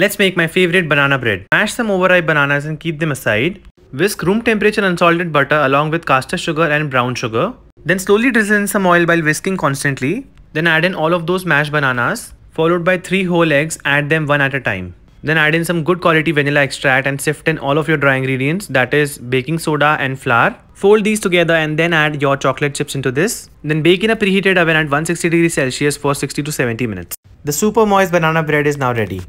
Let's make my favorite banana bread. Mash some overripe bananas and keep them aside. Whisk room temperature unsalted butter along with caster sugar and brown sugar. Then slowly drizzle in some oil while whisking constantly. Then add in all of those mashed bananas, followed by 3 whole eggs, add them one at a time. Then add in some good quality vanilla extract and sift in all of your dry ingredients that is baking soda and flour. Fold these together and then add your chocolate chips into this. Then bake in a preheated oven at 160 degrees Celsius for 60 to 70 minutes. The super moist banana bread is now ready.